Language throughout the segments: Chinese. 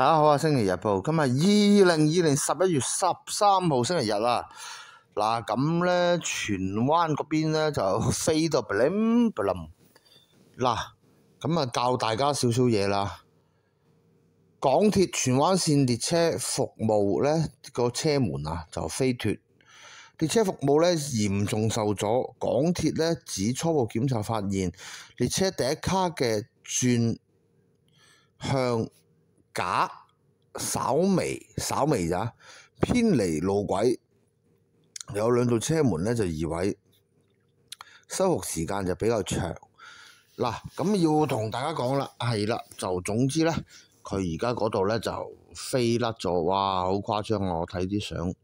大家好啊！星期日報，今日二零二零十一月十三號星期日啊。嗱，咁咧，荃灣嗰邊咧就飞到 b l i n b l i 嗱，咁啊教大家少少嘢啦。港鐵荃灣線列車服務咧個車門啊就飞脱，列車服務咧嚴重受阻。港鐵咧指初步檢查發現列車第一卡嘅轉向。假，稍微稍微咋偏离路軌，有兩道車門咧就移位，修复時間就比較長。嗱，咁要同大家講啦，係啦，就總之咧，佢而家嗰度咧就飛甩咗，哇，好誇張啊！我睇啲相，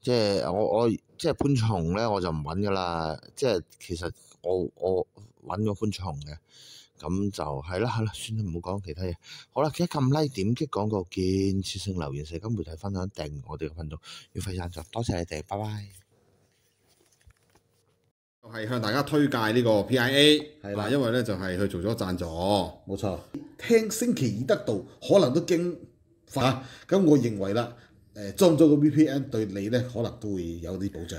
即係我我即係潘松咧，我就唔揾噶啦，即係其實我我揾咗潘松嘅。咁就係啦，係啦，算啦，唔好講其他嘢。好啦，記得撳 Like、點擊廣告、建設性留言、社交媒體分享、訂我哋嘅頻道。要費心助，多謝你哋，拜拜。係向大家推介呢個 P.I.A.，嗱，因為咧就係佢做咗贊助，冇錯。聽星期二得到，可能都驚快。咁我認為啦，誒裝咗個 VPN 對你咧，可能都會有啲保障。